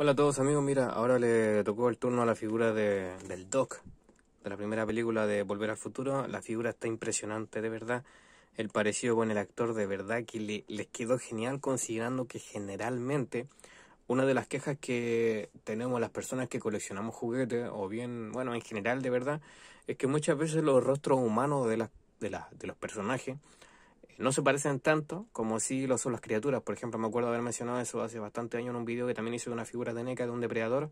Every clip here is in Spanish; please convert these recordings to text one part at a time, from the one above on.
Hola a todos amigos, mira, ahora le tocó el turno a la figura de, del Doc, de la primera película de Volver al Futuro. La figura está impresionante, de verdad. El parecido con el actor, de verdad, que le, les quedó genial considerando que generalmente una de las quejas que tenemos las personas que coleccionamos juguetes, o bien, bueno, en general, de verdad, es que muchas veces los rostros humanos de, las, de, de los personajes no se parecen tanto como si lo son las criaturas. Por ejemplo, me acuerdo haber mencionado eso hace bastante años en un video que también hice de una figura de NECA de un depredador.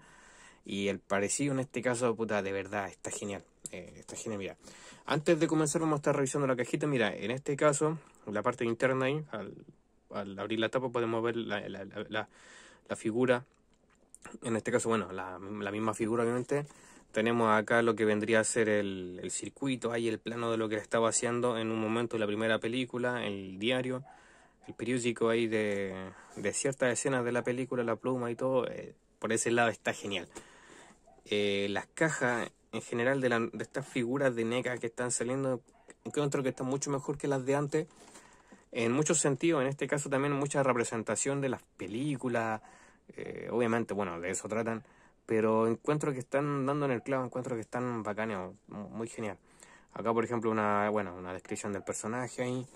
Y el parecido en este caso, puta, de verdad, está genial. Eh, está genial, mira. Antes de comenzar vamos a estar revisando la cajita. Mira, en este caso, la parte interna ahí, al, abrir la tapa podemos ver la, figura. En este caso, bueno, la, la misma figura obviamente tenemos acá lo que vendría a ser el, circuito, ahí el plano de lo que estaba haciendo en un momento la primera película, el diario, el periódico ahí de, ciertas escenas de la película, la pluma y todo, eh, por ese lado está genial. Eh, las cajas en general de, la, de estas figuras de NECA que están saliendo, encuentro que están mucho mejor que las de antes, en muchos sentidos, en este caso también mucha representación de las películas, eh, obviamente, bueno, de eso tratan pero encuentro que están dando en el clavo, encuentro que están bacanes, muy genial. Acá, por ejemplo, una, bueno, una descripción del personaje ahí.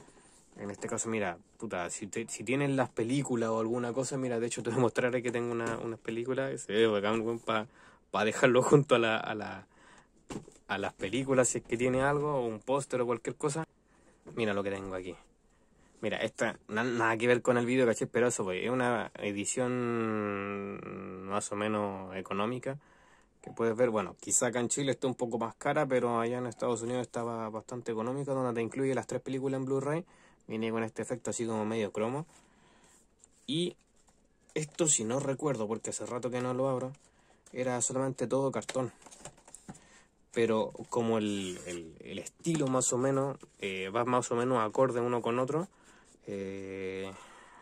En este caso, mira, puta, si, tienen si tienes las películas o alguna cosa, mira, de hecho te voy a mostrar que tengo unas películas, se para dejarlo junto a, la, a, la, a las películas, si es que tiene algo, o un póster o cualquier cosa. Mira lo que tengo aquí. Mira, esta nada que ver con el vídeo, caché, pero eso, pues, es una edición más o menos económica que puedes ver, bueno, quizá acá en Chile esté un poco más cara, pero allá en Estados Unidos estaba bastante económica, donde te incluye las tres películas en Blu-ray, viene con este efecto así como medio cromo. Y esto si no recuerdo, porque hace rato que no lo abro, era solamente todo cartón. Pero como el, estilo más o menos eh, va más o menos acorde uno con otro, eh,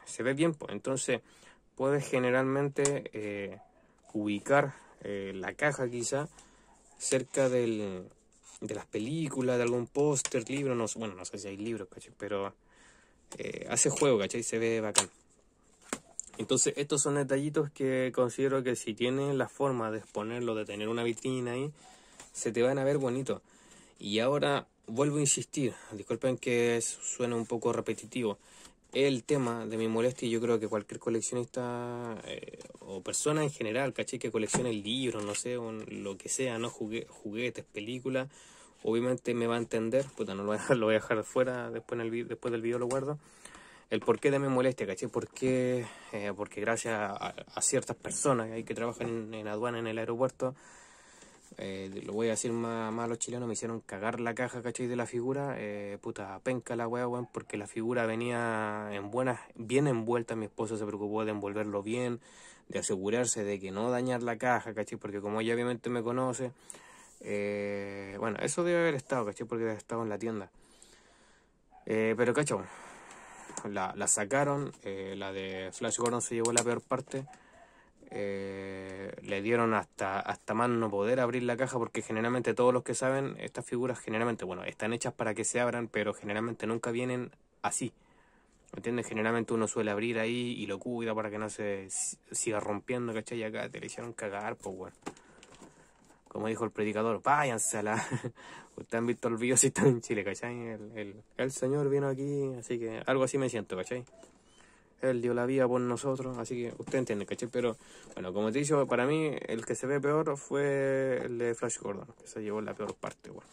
se ve bien. Pues. Entonces puedes generalmente eh, ubicar eh, la caja quizá cerca del, de las películas, de algún póster, libro, no, bueno, no sé si hay libros, pero hace juego, Y Se ve bacán. Entonces estos son detallitos que considero que si tienes la forma de exponerlo, de tener una vitrina ahí, se te van a ver bonito. Y ahora vuelvo a insistir, disculpen que suene un poco repetitivo, el tema de mi molestia y yo creo que cualquier coleccionista eh, o persona en general, caché que coleccione libros, no sé, lo que sea, no juguetes, películas, obviamente me va a entender, puta, no lo voy a, dejar fuera, después, después del video lo guardo, el porqué de mi molestia, caché, por qué, eh, porque gracias a, ciertas personas hay que trabajan en, en aduana en el aeropuerto, eh, lo voy a decir más, a los chilenos, me hicieron cagar la caja, ¿cachai? De la figura, eh, puta, penca la wea porque la figura venía en buenas, bien envuelta, mi esposo se preocupó de envolverlo bien, de asegurarse de que no dañar la caja, ¿cachai? Porque como ella obviamente me conoce, eh, bueno, eso debe haber estado, ¿cachai? Porque debe estado en la tienda. Eh, pero, cacho, La, la sacaron, la de Flash Gordon se llevó la peor parte. Eh, le dieron hasta, hasta más no poder abrir la caja porque generalmente todos los que saben, estas figuras generalmente, bueno, están hechas para que se abran, pero generalmente nunca vienen así. ¿Entiendes? Generalmente uno suele abrir ahí y lo cuida para que no se siga rompiendo, ¿cachai? acá te le hicieron cagar, pues, bueno. Como dijo el predicador, váyanse a la... Ustedes han visto el video si están en Chile, ¿cachai? El, el, el señor vino aquí, así que algo así me siento, ¿cachai? Él dio la vida por nosotros, así que usted entiende, ¿caché? Pero bueno, como te he dicho, para mí el que se ve peor fue el de Flash Gordon, que se llevó la peor parte, bueno.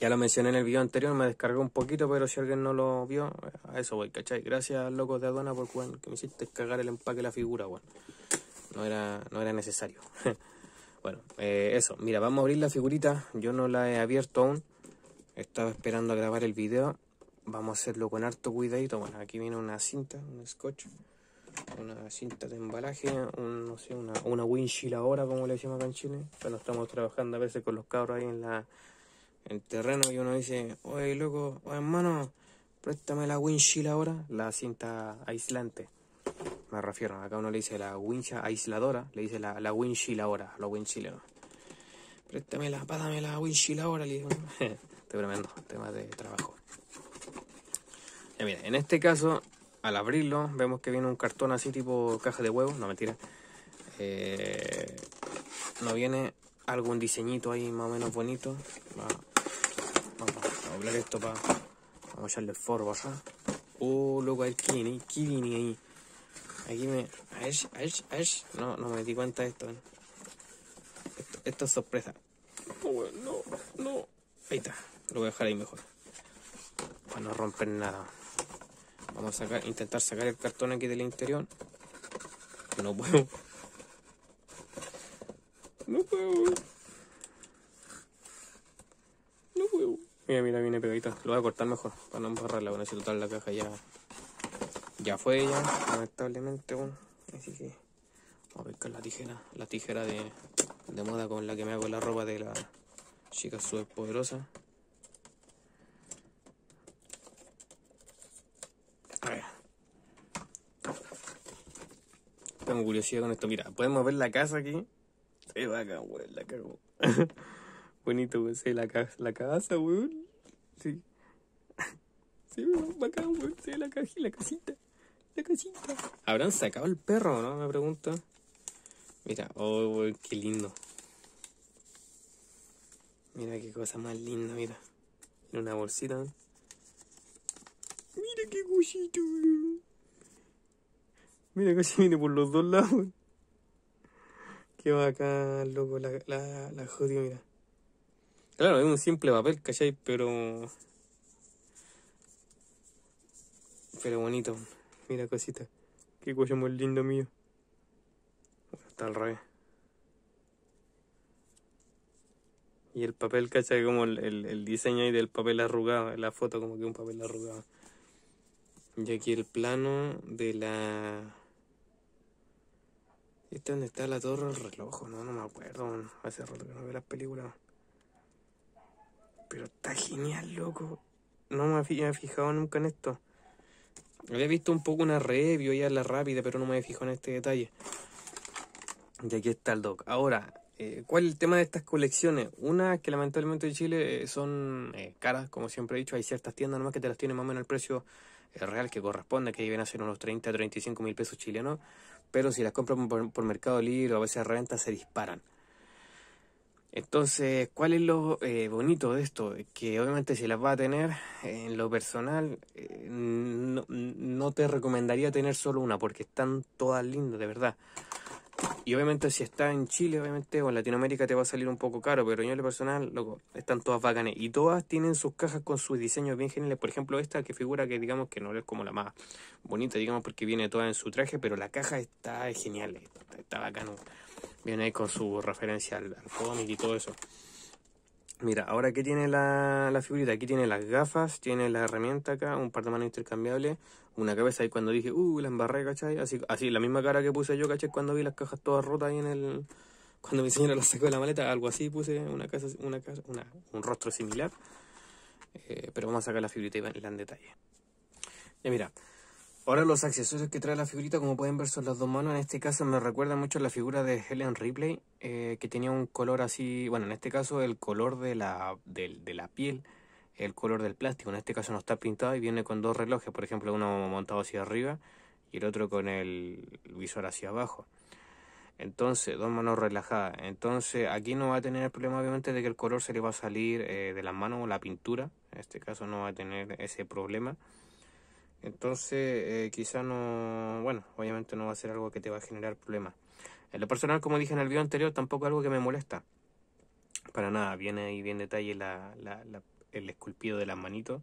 Ya lo mencioné en el video anterior, me descargué un poquito, pero si alguien no lo vio, a eso voy, ¿cachai? Gracias, locos de aduana, por que me hiciste cagar el empaque de la figura, bueno. No era, no era necesario. bueno, eh, eso. Mira, vamos a abrir la figurita. Yo no la he abierto aún. Estaba esperando a grabar el video vamos a hacerlo con harto cuidadito. Bueno, aquí viene una cinta, un scotch, una cinta de embalaje, no sé, una, una windshield ahora, como le decimos acá en Chile. Cuando estamos trabajando a veces con los cabros ahí en la en terreno y uno dice, oye loco, oye hermano, préstame la windshield ahora, la cinta aislante. Me refiero, acá uno le dice la wincha aisladora, le dice la, la windshield ahora, la windshield. la pásame la windshield ahora, le digo. te tremendo, tema de trabajo. Eh, en este caso, al abrirlo, vemos que viene un cartón así tipo caja de huevos, no mentira. Eh, no viene algún diseñito ahí más o menos bonito. vamos a doblar esto para... Vamos a echarle el forro acá. Oh, loco, hay viene, ahí. Aquí me... ay, ay, ay, No, no me di cuenta de esto. Esto, es sorpresa. Oh, no, no. Ahí está. Lo voy a dejar ahí mejor. Para no romper nada. Vamos a intentar sacar el cartón aquí del interior. no puedo. No puedo. No puedo. Mira, mira, viene pegadita. Lo voy a cortar mejor para no embarrarla. Bueno, si total la caja ya, ya fue ya, lamentablemente. Así que vamos a buscar la tijera. La tijera de, moda con la que me hago la ropa de la chica súper poderosa. tengo curiosidad con esto. Mira, podemos ver la casa aquí. Se va acá, weón, la casa. Bonito, weón, se la, la casa, weón. Sí. Se ve bacán, weón, se ve la, y la casita. La casita. ¿Habrán sacado el perro no? Me pregunto. Mira, oh, weón, qué lindo. Mira qué cosa más linda, mira. En una bolsita. Mira qué cosito, weón. Mira, casi viene por los dos lados. Qué bacán, loco, la, la, jodida, mira. Claro, es un simple papel, ¿cachai? Pero. Pero bonito. Mira, cosita. Qué cuello muy lindo mío. está al revés. Y el papel, ¿cachai? Como el, el diseño ahí del papel arrugado, la foto como que un papel arrugado. Y aquí el plano de la este donde está la torre del reloj, no, no me acuerdo. Hace rato que no veo las películas. Pero está genial, loco. No me había fijado nunca en esto. Había visto un poco una review ya la rápida, pero no me había fijado en este detalle. Y aquí está el doc. Ahora, eh, ¿cuál es el tema de estas colecciones? Una que lamentablemente en Chile eh, son eh, caras, como siempre he dicho, hay ciertas tiendas nomás que te las tienen más o menos el precio real que corresponde, que deben hacer unos 30 a 35 mil pesos chilenos pero si las compran por, Mercado Libre o a veces renta se disparan. Entonces, ¿cuál es lo eh, bonito de esto? Que obviamente si las va a tener eh, en lo personal, eh, no, te recomendaría tener solo una, porque están todas lindas, de verdad. Y obviamente si está en Chile, obviamente, o en Latinoamérica te va a salir un poco caro, pero yo en lo personal, loco, están todas bacanes. Y todas tienen sus cajas con sus diseños bien geniales. Por ejemplo, esta que figura que digamos que no es como la más bonita, digamos, porque viene toda en su traje, pero la caja está genial, está, bacano. Viene con su referencia al, al y todo eso. Mira, ahora que tiene la, la, figurita, aquí tiene las gafas, tiene la herramienta acá, un par de manos intercambiables, una cabeza. Y cuando dije, uh, la embarré, ¿cachai? Así, así la misma cara que puse yo, ¿cachai? Cuando vi las cajas todas rotas ahí en el. Cuando mi señora las sacó de la maleta, algo así puse una casa, una casa, un rostro similar. Eh, pero vamos a sacar la figurita y verla en detalle. Ya mira, Ahora los accesorios que trae la figurita, como pueden ver, son las dos manos. En este caso me recuerda mucho a la figura de Helen Ripley, eh, que tenía un color así, bueno, en este caso el color de la, de la piel, el color del plástico. En este caso no está pintado y viene con dos relojes, por ejemplo, uno montado hacia arriba y el otro con el visor hacia abajo. Entonces, dos manos relajadas. Entonces, aquí no va a tener el problema, obviamente, de que el color se le va a salir eh, de las manos o la pintura. En este caso no va a tener ese problema. Entonces, eh, quizá no, bueno, obviamente no va a ser algo que te va a generar problemas. En lo personal, como dije en el video anterior, tampoco es algo que me molesta. Para nada, viene ahí bien detalle la, la, la, el esculpido de las manitos.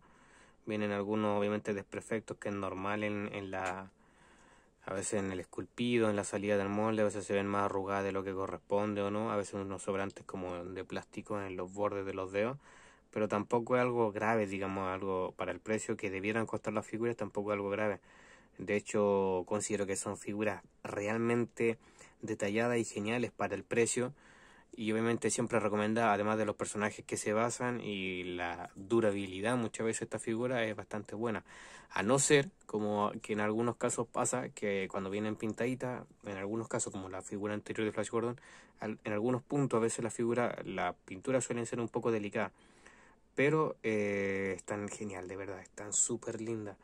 Vienen algunos, obviamente, desperfectos que es normal en, en la... A veces en el esculpido, en la salida del molde, a veces se ven más arrugadas de lo que corresponde o no. A veces unos sobrantes como de plástico en los bordes de los dedos pero tampoco es algo grave, digamos, algo para el precio que debieran costar las figuras, tampoco es algo grave. De hecho, considero que son figuras realmente detalladas y geniales para el precio. Y obviamente siempre recomienda, además de los personajes que se basan y la durabilidad, muchas veces esta figura es bastante buena. A no ser, como que en algunos casos pasa, que cuando vienen pintaditas, en algunos casos, como la figura anterior de Flash Gordon, en algunos puntos a veces la figura, la pintura suelen ser un poco delicada. Pero eh, están genial, de verdad, están súper lindas.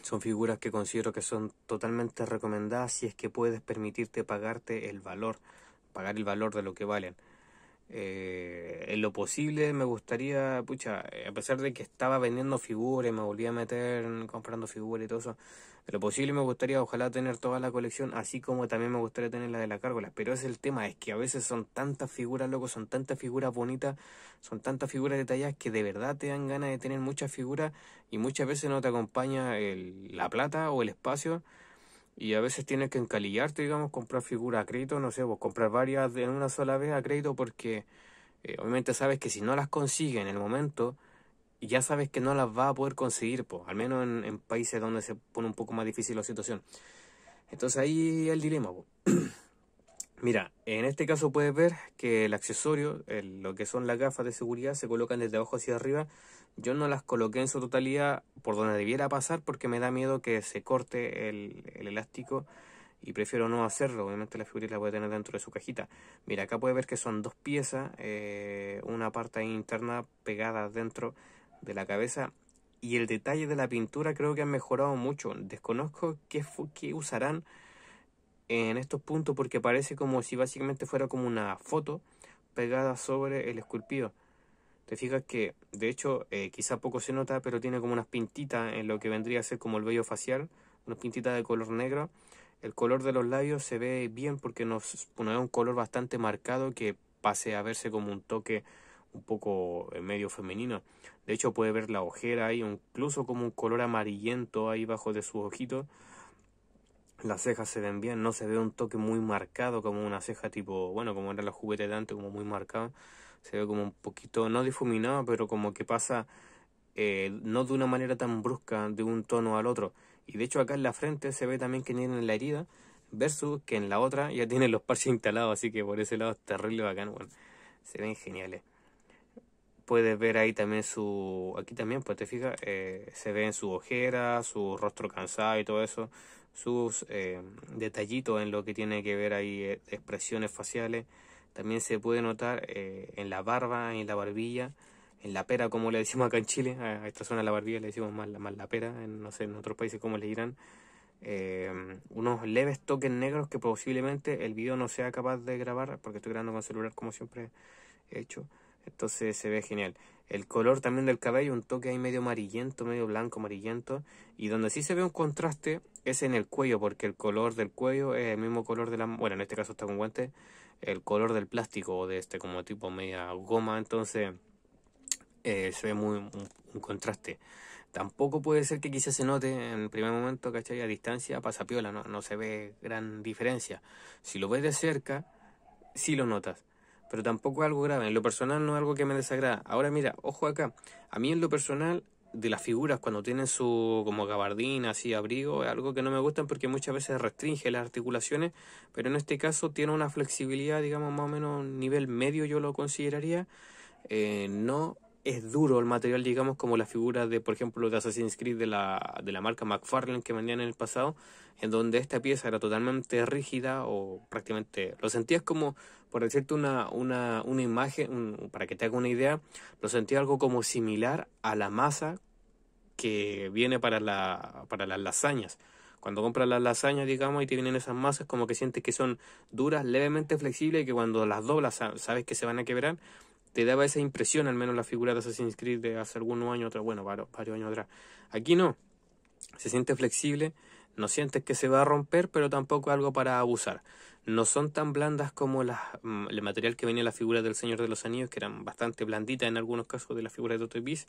Son figuras que considero que son totalmente recomendadas si es que puedes permitirte pagarte el valor, pagar el valor de lo que valen. Eh, en lo posible me gustaría, pucha, a pesar de que estaba vendiendo figuras, me volví a meter comprando figuras y todo eso, en lo posible me gustaría ojalá tener toda la colección, así como también me gustaría tener la de la cárgola, pero es el tema, es que a veces son tantas figuras, loco, son tantas figuras bonitas, son tantas figuras detalladas que de verdad te dan ganas de tener muchas figuras y muchas veces no te acompaña el, la plata o el espacio y a veces tienes que encalillarte, digamos, comprar figuras a crédito, no sé, vos comprar varias en una sola vez a crédito porque eh, obviamente sabes que si no las consigues en el momento, ya sabes que no las vas a poder conseguir, pues, al menos en, países donde se pone un poco más difícil la situación. Entonces ahí el dilema. Mira, en este caso puedes ver que el accesorio, lo que son las gafas de seguridad, se colocan desde abajo hacia arriba yo no las coloqué en su totalidad por donde debiera pasar porque me da miedo que se corte el, elástico y prefiero no hacerlo. Obviamente la figurita la voy a tener dentro de su cajita. Mira, acá puede ver que son dos piezas, eh, una parte interna pegada dentro de la cabeza y el detalle de la pintura creo que han mejorado mucho. Desconozco qué, qué usarán en estos puntos porque parece como si básicamente fuera como una foto pegada sobre el esculpido te fijas que, de hecho, eh, quizá poco se nota, pero tiene como unas pintitas en lo que vendría a ser como el vello facial, unas pintitas de color negro. El color de los labios se ve bien porque nos, da un color bastante marcado que pase a verse como un toque un poco eh, medio femenino. De hecho, puede ver la ojera ahí, incluso como un color amarillento ahí bajo de sus ojitos. Las cejas se ven bien, no se ve un toque muy marcado, como una ceja tipo, bueno, como era la juguete de antes, como muy marcado se ve como un poquito, no difuminado, pero como que pasa eh, no de una manera tan brusca de un tono al otro. Y de hecho acá en la frente se ve también que tienen la herida, versus que en la otra ya tienen los parches instalados, así que por ese lado es terrible bacán, bueno, se ven geniales. Puedes ver ahí también su, aquí también, pues te fijas, eh, se ven sus ojeras, su rostro cansado y todo eso, sus eh, detallitos en lo que tiene que ver ahí expresiones faciales también se puede notar eh, en la barba, en la barbilla, en la pera, como le decimos acá en Chile. Ah, a esta zona de la barbilla le decimos más, la pera, en, no sé, en otros países cómo le dirán. Em, unos leves toques negros que posiblemente el video no sea capaz de grabar porque estoy grabando con celular como siempre he hecho entonces se ve genial el color también del cabello un toque ahí medio amarillento medio blanco amarillento y donde sí se ve un contraste es en el cuello porque el color del cuello es el mismo color de la bueno en este caso está con guantes el color del plástico o de este como tipo media goma, entonces eh, se ve muy un, contraste. Tampoco puede ser que quizás se note en el primer momento, ¿cachai? A distancia pasa piola, no, no se ve gran diferencia. Si lo ves de cerca, sí lo notas pero tampoco es algo grave. En lo personal no es algo que me desagrada. Ahora mira, ojo acá, a mí en lo personal de las figuras cuando tienen su como gabardina, así abrigo, es algo que no me gustan porque muchas veces restringe las articulaciones, pero en este caso tiene una flexibilidad, digamos, más o menos nivel medio yo lo consideraría, eh, no es duro el material, digamos, como las figuras de, por ejemplo, de Assassin's Creed de la, de la marca McFarlane que vendían en el pasado, en donde esta pieza era totalmente rígida o prácticamente lo sentías como, por decirte una, una, una imagen, para que te haga una idea, lo sentías algo como similar a la masa que viene para, la, para las lasañas. Cuando compras las lasañas, digamos, y te vienen esas masas, como que sientes que son duras, levemente flexibles, y que cuando las doblas sabes que se van a quebrar te daba esa impresión, al menos la figura de Assassin's Creed de hace algunos años atrás, bueno, varios, años atrás. Aquí no, se siente flexible, no sientes que se va a romper, pero tampoco algo para abusar. No son tan blandas como mm, el material que venía la figura del Señor de los Anillos, que eran bastante blanditas en algunos casos de la figura de Toto Beast,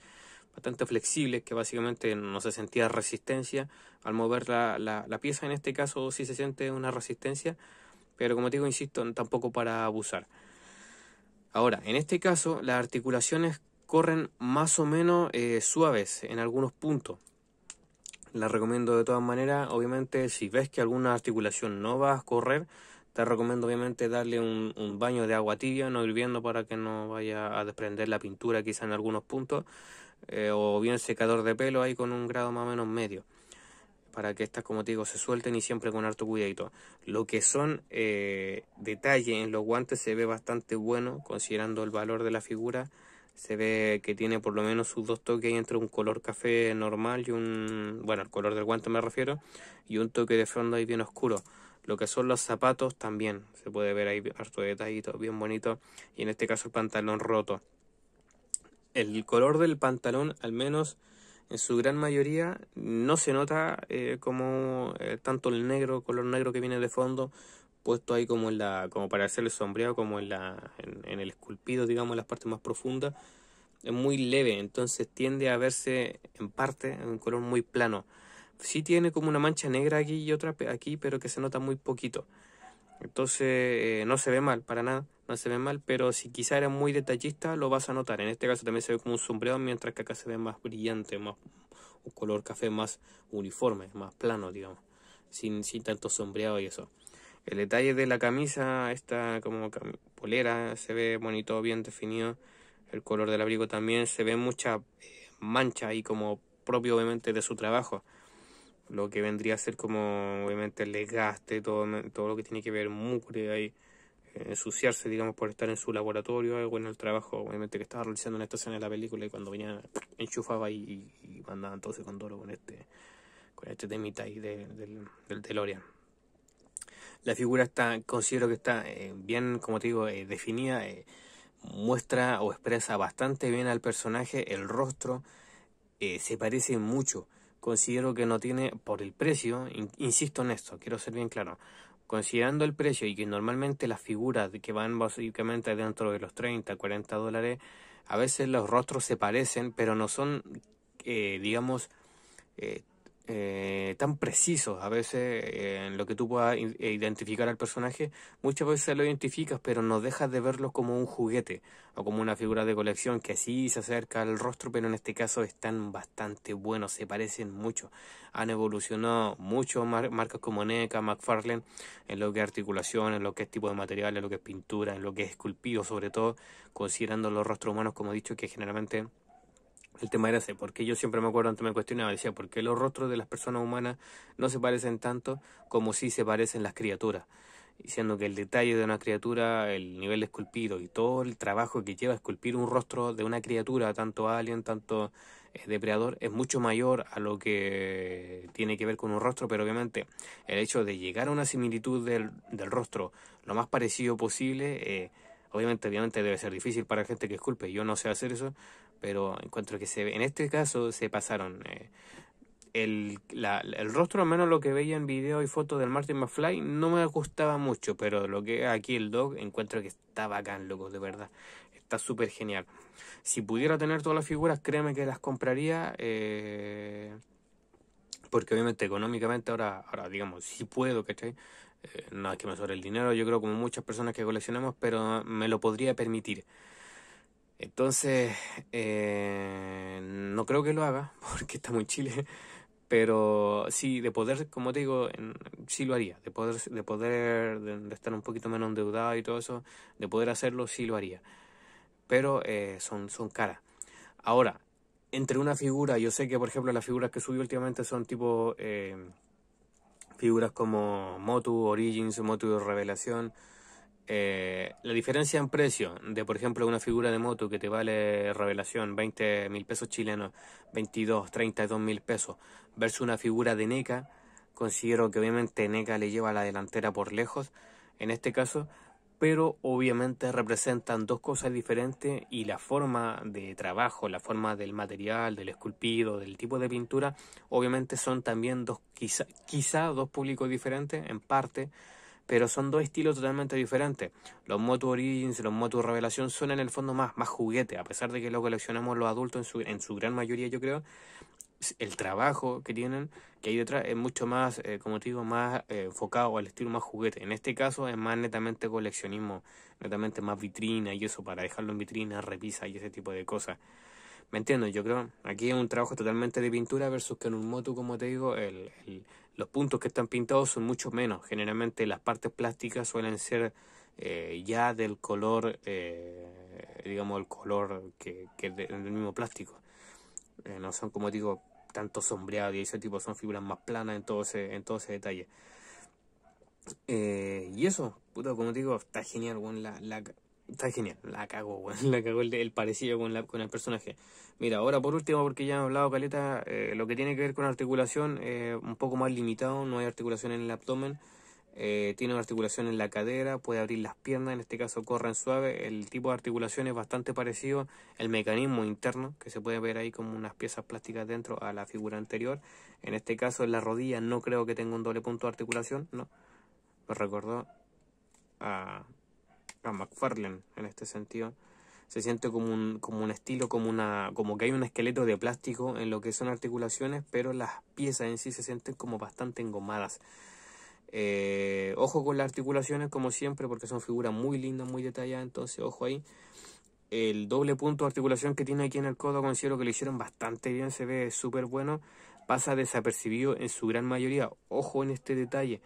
bastante flexibles, que básicamente no se sentía resistencia al mover la, la pieza. En este caso sí se siente una resistencia, pero como te digo, insisto, tampoco para abusar. Ahora, en este caso, las articulaciones corren más o menos eh, suaves en algunos puntos. La recomiendo de todas maneras, obviamente, si ves que alguna articulación no va a correr, te recomiendo obviamente darle un, baño de agua tibia, no hirviendo para que no vaya a desprender la pintura quizá en algunos puntos, eh, o bien secador de pelo ahí con un grado más o menos medio para que estas, como te digo, se suelten y siempre con harto cuidadito. Lo que son eh, detalles en los guantes se ve bastante bueno, considerando el valor de la figura. Se ve que tiene por lo menos sus dos toques entre un color café normal y un... Bueno, el color del guante me refiero. Y un toque de fondo ahí bien oscuro. Lo que son los zapatos también. Se puede ver ahí harto detallito, bien bonito. Y en este caso el pantalón roto. El color del pantalón al menos en su gran mayoría no se nota eh, como eh, tanto el negro, color negro que viene de fondo, puesto ahí como la, como para hacerle sombreado, como en la, en, el esculpido, digamos, en las partes más profundas, es muy leve, entonces tiende a verse en parte en un color muy plano. Sí tiene como una mancha negra aquí y otra aquí, pero que se nota muy poquito. Entonces eh, no se ve mal para nada no se ve mal, pero si quizá era muy detallista lo vas a notar. En este caso también se ve como un sombreado, mientras que acá se ve más brillante, más un color café más uniforme, más plano, digamos, sin, sin tanto sombreado y eso. El detalle de la camisa, esta como polera, se ve bonito, bien definido. El color del abrigo también se ve mucha eh, mancha y como propio obviamente de su trabajo lo que vendría a ser como obviamente el desgaste, todo, todo lo que tiene que ver mugre ahí, ensuciarse, digamos, por estar en su laboratorio o en el trabajo, obviamente, que estaba realizando en esta escena de la película y cuando venía, enchufaba y, mandaba entonces con todo con este, con este temita de, del, del DeLorean. La figura está, considero que está eh, bien, como te digo, eh, definida, eh, muestra o expresa bastante bien al personaje, el rostro se parece mucho considero que no tiene por el precio, insisto en esto, quiero ser bien claro, Considerando el precio y que normalmente las figuras que van básicamente dentro de los 30, 40 dólares, a veces los rostros se parecen, pero no son, eh, digamos, eh, eh, tan precisos a veces eh, en lo que tú puedas eh, identificar al personaje. Muchas veces lo identificas, pero no dejas de verlo como un juguete o como una figura de colección que sí se acerca al rostro, pero en este caso están bastante buenos, se parecen mucho. Han evolucionado mucho marcas como NECA, McFarlane, en lo que es articulación, en lo que es tipo de material, en lo que es pintura, en lo que es esculpido, sobre todo, considerando los rostros humanos, como he dicho, que generalmente el tema era ese, porque yo siempre me acuerdo antes me cuestionaba, decía, ¿por qué los rostros de las personas humanas no se parecen tanto como si se parecen las criaturas? Diciendo que el detalle de una criatura, el nivel de esculpido y todo el trabajo que lleva a esculpir un rostro de una criatura, tanto alien, tanto eh, depredador, es mucho mayor a lo que tiene que ver con un rostro, pero obviamente el hecho de llegar a una similitud del, rostro lo más parecido posible, eh, obviamente, obviamente debe ser difícil para gente que esculpe, yo no sé hacer eso, pero encuentro que se, en este caso se pasaron. Eh, el, la, el, rostro, al menos lo que veía en video y fotos del Martin McFly, no me gustaba mucho, pero lo que aquí el dog encuentro que está bacán, loco, de verdad. Está súper genial. Si pudiera tener todas las figuras, créeme que las compraría. Eh, porque obviamente económicamente ahora, ahora digamos, si puedo, ¿cachai? Eh, no es que me sobre el dinero, yo creo como muchas personas que coleccionamos, pero me lo podría permitir. Entonces, eh, no creo que lo haga, porque está muy Chile, pero sí, de poder, como te digo, sí lo haría, de poder, de poder, de, estar un poquito menos endeudado y todo eso, de poder hacerlo, sí lo haría. Pero eh, son, son caras. Ahora, entre una figura, yo sé que por ejemplo las figuras que subí últimamente son tipo eh, figuras como Motu Origins, Motu Revelación, eh, la diferencia en precio de, por ejemplo, una figura de moto que te vale revelación 20 mil pesos chilenos, 22, 32 mil pesos, versus una figura de NECA, considero que obviamente NECA le lleva la delantera por lejos en este caso, pero obviamente representan dos cosas diferentes y la forma de trabajo, la forma del material, del esculpido, del tipo de pintura, obviamente son también dos, quizá, quizá dos públicos diferentes en parte pero son dos estilos totalmente diferentes. Los Motu Origins y los Motu Revelación son en el fondo más, más juguete, a pesar de que lo coleccionamos los adultos en su, en su gran mayoría, yo creo. El trabajo que tienen, que hay detrás, es mucho más, eh, como te digo, más eh, enfocado al estilo más juguete. En este caso es más netamente coleccionismo, netamente más vitrina y eso, para dejarlo en vitrina, repisa y ese tipo de cosas. ¿Me entiendes? Yo creo, aquí es un trabajo totalmente de pintura versus que en un moto, como te digo, el los puntos que están pintados son mucho menos. Generalmente las partes plásticas suelen ser eh, ya del color, eh, digamos, el color que, del mismo plástico. Eh, no son, como digo, tanto sombreados y ese tipo, son figuras más planas en todo ese, en todo detalle. y eso, puto, como digo, está genial, bueno, la, Está genial, la cagó, La cagó el, parecido con, con el personaje. Mira, ahora por último, porque ya he hablado, Caleta, eh, lo que tiene que ver con articulación, eh, un poco más limitado, no hay articulación en el abdomen. Eh, tiene una articulación en la cadera, puede abrir las piernas, en este caso corren suave, el tipo de articulación es bastante parecido, el mecanismo interno, que se puede ver ahí como unas piezas plásticas dentro a la figura anterior, en este caso en la rodilla no creo que tenga un doble punto de articulación, no, me recordó a, McFarlane en este sentido. Se siente como un, como un estilo, como, una, como que hay un esqueleto de plástico en lo que son articulaciones, pero las piezas en sí se sienten como bastante engomadas. Eh, ojo con las articulaciones, como siempre, porque son figuras muy lindas, muy detalladas, entonces ojo ahí. El doble punto de articulación que tiene aquí en el codo considero que lo hicieron bastante bien, se ve súper bueno. Pasa desapercibido en su gran mayoría. Ojo en este detalle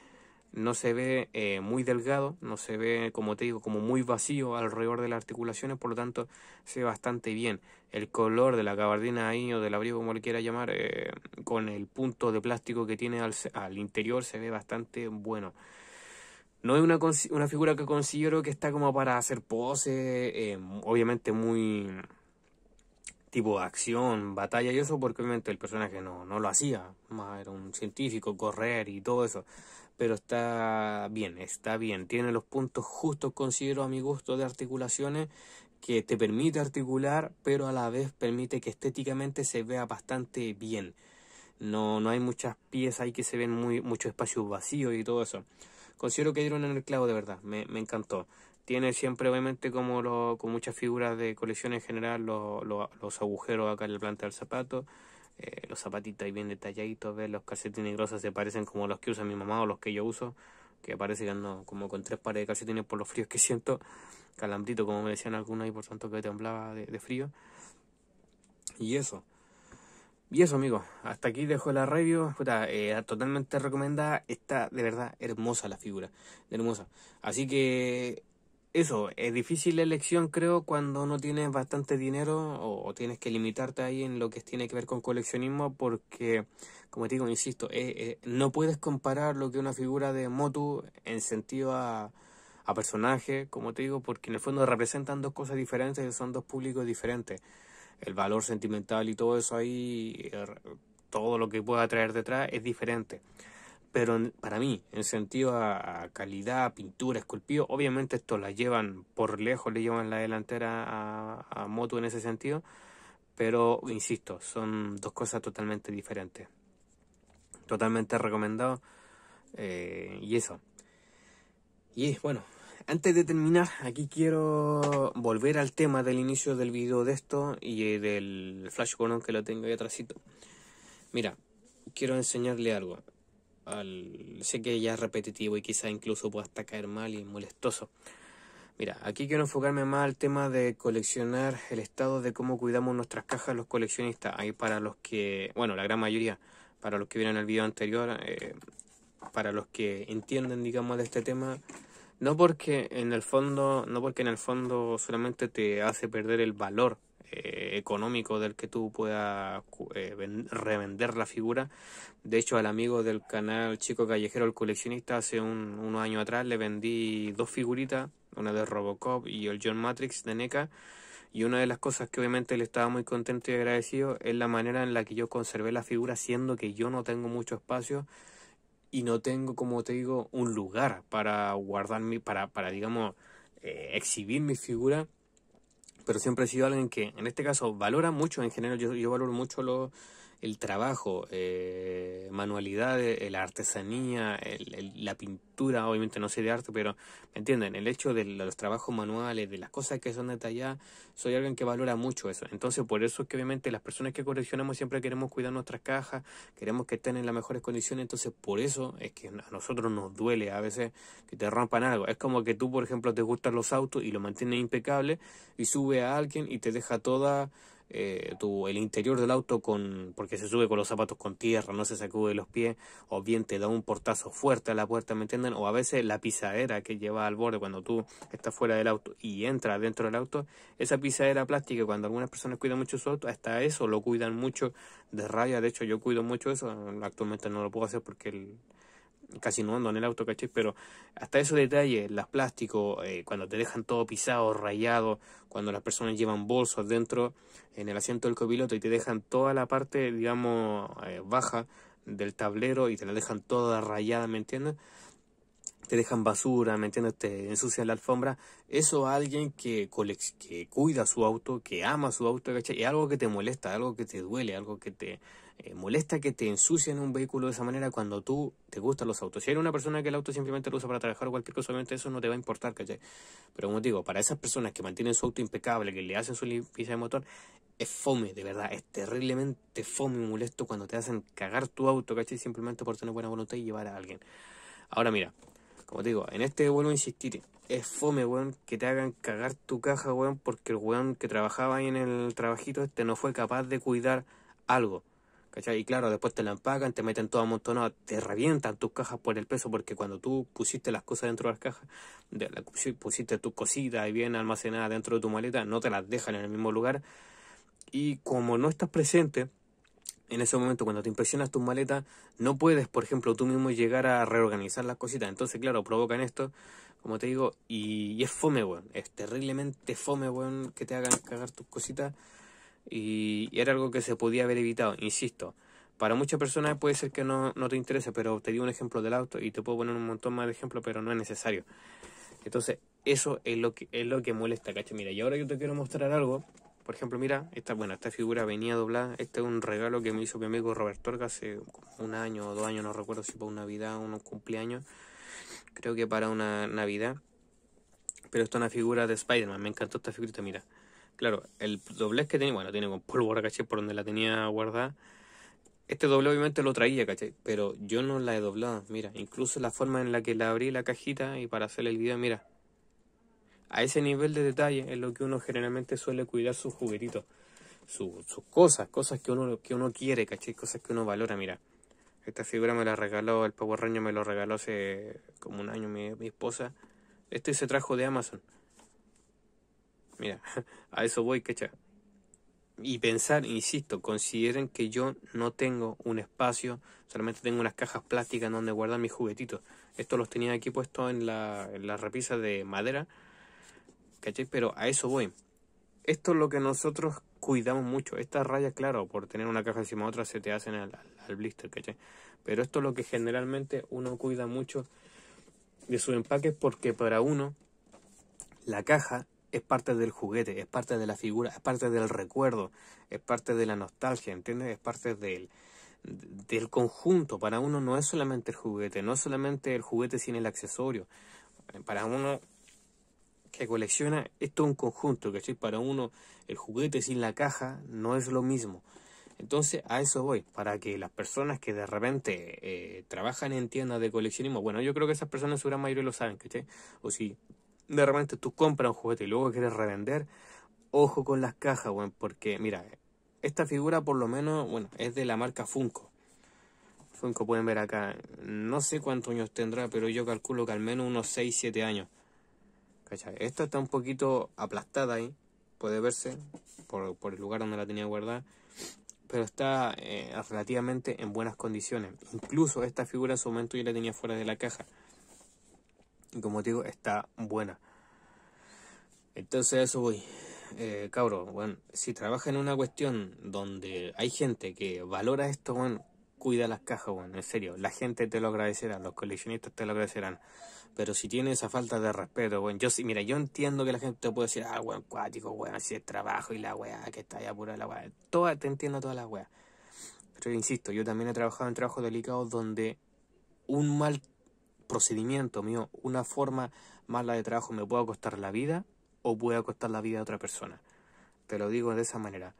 no se ve eh, muy delgado, no se ve, como te digo, como muy vacío alrededor de las articulaciones, por lo tanto se ve bastante bien. El color de la gabardina ahí o del abrigo, como le quiera llamar, eh, con el punto de plástico que tiene al, al, interior, se ve bastante bueno. No es una, una figura que considero que está como para hacer pose, eh, obviamente muy tipo acción, batalla y eso, porque obviamente el personaje no, no lo hacía, era un científico, correr y todo eso pero está bien, está bien. Tiene los puntos justos, considero a mi gusto, de articulaciones que te permite articular, pero a la vez permite que estéticamente se vea bastante bien. No, no hay muchas piezas ahí que se ven muy, mucho espacio vacío y todo eso. Considero que dieron en el clavo de verdad, me, me encantó. Tiene siempre, obviamente, como lo, con muchas figuras de colección en general, los agujeros acá en la planta del zapato. Eh, los zapatitos ahí bien detalladitos, ver los calcetines grosos se parecen como los que usa mi mamá o los que yo uso, que parece que ando como con tres pares de calcetines por los fríos que siento, calambrito como me decían algunos y por tanto que temblaba de, frío. Y eso. Y eso, amigos, hasta aquí dejo la review. Eh, totalmente recomendada. Está de verdad hermosa la figura. Hermosa. Así que eso, es difícil la elección creo cuando no tienes bastante dinero o, tienes que limitarte ahí en lo que tiene que ver con coleccionismo porque, como te digo, insisto, eh, eh, no puedes comparar lo que una figura de Motu en sentido a, a personaje, como te digo, porque en el fondo representan dos cosas diferentes y son dos públicos diferentes. El valor sentimental y todo eso ahí, eh, todo lo que pueda traer detrás es diferente pero para mí, en sentido a, calidad, pintura, esculpido, obviamente esto la llevan por lejos, le llevan la delantera a, moto en ese sentido, pero insisto, son dos cosas totalmente diferentes. Totalmente recomendado. Eh, y eso. Y bueno, antes de terminar, aquí quiero volver al tema del inicio del video de esto y eh, del flash que lo tengo ahí atrásito. Mira, quiero enseñarle algo al... Sé que ya es repetitivo y quizá incluso pueda hasta caer mal y molestoso. Mira, aquí quiero enfocarme más al tema de coleccionar el estado de cómo cuidamos nuestras cajas los coleccionistas. Ahí para los que, bueno, la gran mayoría, para los que vieron el video anterior, eh, para los que entienden, digamos, de este tema, no porque en el fondo, no porque en el fondo solamente te hace perder el valor eh, económico del que tú puedas eh, revender la figura. De hecho, al amigo del canal Chico Callejero, el coleccionista, hace un, unos años atrás le vendí dos figuritas, una de Robocop y el John Matrix de NECA. Y una de las cosas que obviamente le estaba muy contento y agradecido es la manera en la que yo conservé la figura, siendo que yo no tengo mucho espacio y no tengo, como te digo, un lugar para guardar mi, para, para digamos, eh, exhibir mi figura pero siempre he sido alguien que, en este caso, valora mucho, en general, yo, yo valoro mucho los el trabajo, eh, manualidades, la artesanía, la pintura, obviamente no sé de arte, pero me entienden, el hecho de los trabajos manuales, de las cosas que son detalladas, soy alguien que valora mucho eso. Entonces, por eso es que obviamente las personas que coleccionamos siempre queremos cuidar nuestras cajas, queremos que estén en las mejores condiciones, entonces por eso es que a nosotros nos duele a veces que te rompan algo. Es como que tú, por ejemplo, te gustan los autos y lo mantienes impecable y sube a alguien y te deja toda eh, tu, el interior del auto con porque se sube con los zapatos con tierra, no se sacude los pies, o bien te da un portazo fuerte a la puerta, ¿me entienden? O a veces la pisadera que lleva al borde cuando tú estás fuera del auto y entras dentro del auto, esa pisadera plástica, cuando algunas personas cuidan mucho su auto, hasta eso lo cuidan mucho de raya, de hecho yo cuido mucho eso, actualmente no lo puedo hacer porque el, casi no ando en el auto, caché, pero hasta esos detalles, las plásticos, eh, cuando te dejan todo pisado, rayado, cuando las personas llevan bolsos dentro en el asiento del copiloto y te dejan toda la parte, digamos, eh, baja del tablero y te la dejan toda rayada, ¿me entiendes? te dejan basura, ¿me entiendes? Te ensucian la alfombra. Eso a alguien que, que cuida su auto, que ama su auto, caché Es algo que te molesta, algo que te duele, algo que te, eh, molesta que te ensucien un vehículo de esa manera cuando tú te gustan los autos. Si eres una persona que el auto simplemente lo usa para trabajar o cualquier cosa, obviamente eso no te va a importar, ¿cachai? Pero como digo, para esas personas que mantienen su auto impecable, que le hacen su limpieza de motor, es fome, de verdad, es terriblemente fome y molesto cuando te hacen cagar tu auto, ¿cachai? Simplemente por tener buena voluntad y llevar a alguien. Ahora mira, como te digo, en este vuelvo a insistir, es fome, weón, que te hagan cagar tu caja, weón, porque el weón que trabajaba ahí en el trabajito este no fue capaz de cuidar algo. Y claro, después te la empacan, te meten todo amontonado, te revientan tus cajas por el peso, porque cuando tú pusiste las cosas dentro de las cajas, de la, pusiste tus cositas y bien almacenadas dentro de tu maleta, no te las dejan en el mismo lugar. Y como no estás presente, en ese momento cuando te impresionas tus maletas, no puedes, por ejemplo, tú mismo llegar a reorganizar las cositas. Entonces, claro, provocan esto, como te digo, y, es fome, weón. Es terriblemente fome, weón, que te hagan cagar tus cositas y era algo que se podía haber evitado, insisto. Para muchas personas puede ser que no, te interese, pero te di un ejemplo del auto y te puedo poner un montón más de ejemplos, pero no es necesario. Entonces, eso es lo que, es lo que esta cacha Mira, y ahora yo te quiero mostrar algo. Por ejemplo, mira, esta, bueno, esta figura venía doblada. Este es un regalo que me hizo mi amigo Robert Torga hace un año o dos años, no recuerdo si para una Navidad o un cumpleaños. Creo que para una Navidad. Pero esta es una figura de Spider-Man. Me encantó esta figurita, mira. Claro, el doblez que tenía, bueno, tiene con pólvora, caché, por donde la tenía guardada. Este doblez obviamente lo traía, caché, pero yo no la he doblado, mira, incluso la forma en la que la abrí la cajita y para hacer el video, mira. A ese nivel de detalle es lo que uno generalmente suele cuidar sus juguetitos, sus, cosas, cosas que uno, que uno quiere, caché, cosas que uno valora, mira. Esta figura me la regaló, el Power Ranger me lo regaló hace como un año mi, mi esposa. Este se trajo de Amazon. Mira, a eso voy, ¿cachai? Y pensar, insisto, consideren que yo no tengo un espacio, solamente tengo unas cajas plásticas donde guardar mis juguetitos. Estos los tenía aquí puestos en la, en repisa de madera, ¿cachai? Pero a eso voy. Esto es lo que nosotros cuidamos mucho. Estas rayas, claro, por tener una caja encima de otra se te hacen al, al blister, ¿cachai? Pero esto es lo que generalmente uno cuida mucho de su empaque. porque para uno la caja es parte del juguete, es parte de la figura, es parte del recuerdo, es parte de la nostalgia, ¿entiendes? Es parte del, del conjunto. Para uno no es solamente el juguete, no es solamente el juguete sin el accesorio. Para uno que colecciona, esto es un conjunto, ¿cachai? Para uno el juguete sin la caja no es lo mismo. Entonces a eso voy, para que las personas que de repente eh, trabajan en tiendas de coleccionismo, bueno, yo creo que esas personas en su gran mayoría lo saben, ¿cachai? O si de repente tú compras un juguete y luego quieres revender, ojo con las cajas, bueno, porque mira, esta figura por lo menos, bueno, es de la marca Funko. Funko pueden ver acá, no sé cuántos años tendrá, pero yo calculo que al menos unos 6, 7 años. ¿Cachai? Esta está un poquito aplastada ahí, puede verse por, el lugar donde la tenía guardada, pero está eh, relativamente en buenas condiciones. Incluso esta figura en su momento yo la tenía fuera de la caja. Y como digo, está buena. Entonces eso voy. Eh, cabro, bueno, si trabajas en una cuestión donde hay gente que valora esto, bueno, cuida las cajas, bueno, en serio, la gente te lo agradecerá, los coleccionistas te lo agradecerán. Pero si tienes esa falta de respeto, bueno, yo sí, mira, yo entiendo que la gente te puede decir, ah, bueno, cuático, bueno, así es trabajo y la weá, que está ya pura la weá. Toda, te entiendo todas las weas. Pero insisto, yo también he trabajado en trabajos delicados donde un mal procedimiento mío, una forma mala de trabajo me puede costar la vida o puede costar la vida de otra persona. Te lo digo de esa manera.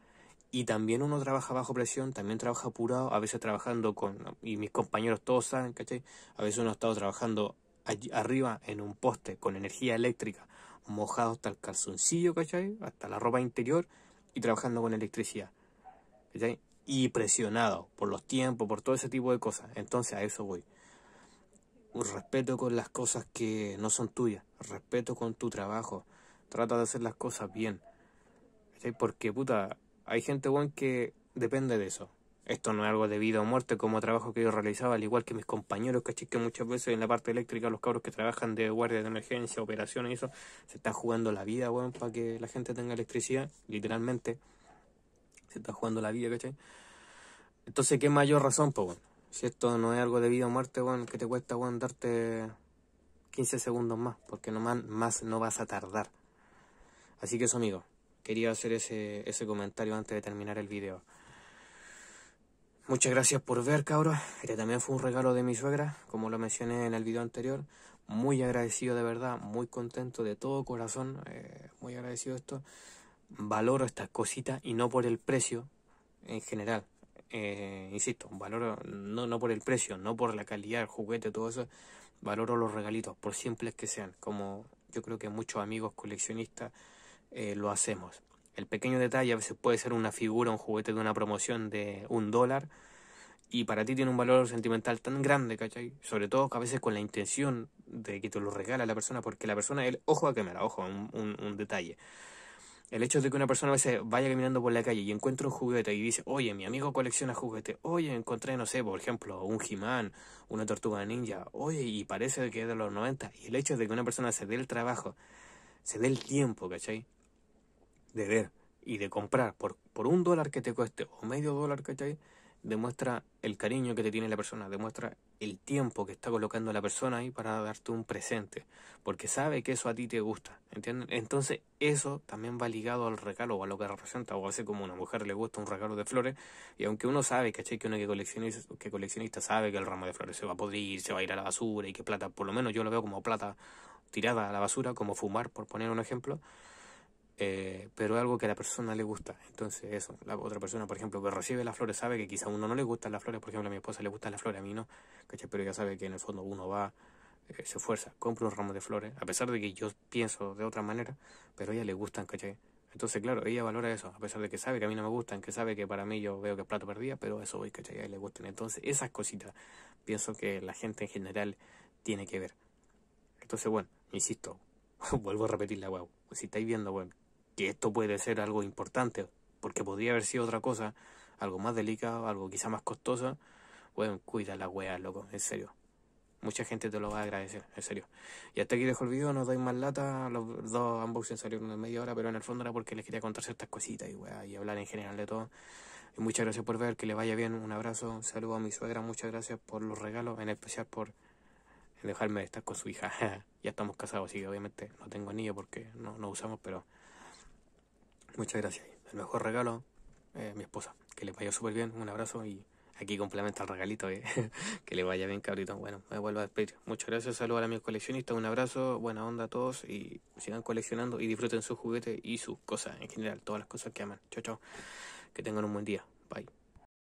Y también uno trabaja bajo presión, también trabaja apurado, a veces trabajando con, y mis compañeros todos saben, ¿cachai? A veces uno ha estado trabajando arriba en un poste con energía eléctrica, mojado hasta el calzoncillo, ¿cachai? Hasta la ropa interior y trabajando con electricidad, Y presionado por los tiempos, por todo ese tipo de cosas. Entonces a eso voy respeto con las cosas que no son tuyas, respeto con tu trabajo, trata de hacer las cosas bien. Porque, puta, hay gente, buena que depende de eso. Esto no es algo de vida o muerte como trabajo que yo realizaba, al igual que mis compañeros, cachai, que muchas veces en la parte eléctrica los cabros que trabajan de guardia de emergencia, operaciones y eso, se está jugando la vida, weón, para que la gente tenga electricidad, literalmente. Se está jugando la vida, cachai. Entonces, ¿qué mayor razón, pues, si esto no es algo de vida o muerte, weón, que te cuesta, darte 15 segundos más, porque más no vas a tardar. Así que eso, amigo, quería hacer ese, ese comentario antes de terminar el video. Muchas gracias por ver, cabros. Este también fue un regalo de mi suegra, como lo mencioné en el video anterior. Muy agradecido de verdad, muy contento de todo corazón, eh, muy agradecido esto. Valoro estas cositas y no por el precio en general, eh, insisto, valoro no, no por el precio, no por la calidad, del juguete, todo eso, valoro los regalitos, por simples que sean, como yo creo que muchos amigos coleccionistas eh, lo hacemos. El pequeño detalle a veces puede ser una figura, un juguete de una promoción de un dólar, y para ti tiene un valor sentimental tan grande, ¿cachai? Sobre todo que a veces con la intención de que te lo regala la persona, porque la persona, él, ojo a quemar ojo, un, un, un detalle. El hecho de que una persona a veces vaya caminando por la calle y encuentre un juguete y dice, oye, mi amigo colecciona juguetes, oye, encontré, no sé, por ejemplo, un he una tortuga ninja, oye, y parece que es de los 90. Y el hecho de que una persona se dé el trabajo, se dé el tiempo, ¿cachai? De ver y de comprar por, por un dólar que te cueste o medio dólar, ¿cachai? Demuestra el cariño que te tiene la persona, demuestra el tiempo que está colocando la persona ahí para darte un presente, porque sabe que eso a ti te gusta, Entonces eso también va ligado al regalo o a lo que representa, o a veces como a una mujer le gusta un regalo de flores, y aunque uno sabe, Que uno que coleccionista, que coleccionista sabe que el ramo de flores se va a podrir, se va a ir a la basura y que plata, por lo menos yo lo veo como plata tirada a la basura, como fumar, por poner un ejemplo, eh, pero algo que a la persona le gusta. Entonces, eso, la otra persona, por ejemplo, que recibe las flores, sabe que quizá a uno no le gustan las flores, por ejemplo, a mi esposa le gustan las flores, a mí no, ¿cachai? Pero ya sabe que en el fondo uno va, eh, se esfuerza, compra un ramo de flores, a pesar de que yo pienso de otra manera, pero a ella le gustan, ¿cachai? Entonces, claro, ella valora eso, a pesar de que sabe que a mí no me gustan, que sabe que para mí yo veo que es plato perdido... pero eso voy, ¿cachai? A ella le gustan. Entonces, esas cositas pienso que la gente en general tiene que ver. Entonces, bueno, insisto, vuelvo a repetir la wow. Si estáis viendo, bueno, que esto puede ser algo importante, porque podría haber sido otra cosa, algo más delicado, algo quizá más costoso. Bueno, cuida la wea, loco, en serio. Mucha gente te lo va a agradecer, en serio. Y hasta aquí dejo el video, no doy más lata. Los dos unboxings salieron en media hora, pero en el fondo era porque les quería contar ciertas cositas y, wea, y hablar en general de todo. Y muchas gracias por ver, que le vaya bien, un abrazo, un saludo a mi suegra, muchas gracias por los regalos, en especial por dejarme estar con su hija. ya estamos casados, así que obviamente no tengo anillo porque no, no usamos, pero... Muchas gracias. El mejor regalo, eh, mi esposa. Que le vaya súper bien. Un abrazo y aquí complementa el regalito. ¿eh? que le vaya bien, cabrito. Bueno, me vuelvo a despedir. Muchas gracias. Saludos a mis coleccionistas. Un abrazo. Buena onda a todos. Y sigan coleccionando y disfruten sus juguetes y sus cosas en general. Todas las cosas que aman. Chao, chao. Que tengan un buen día. Bye.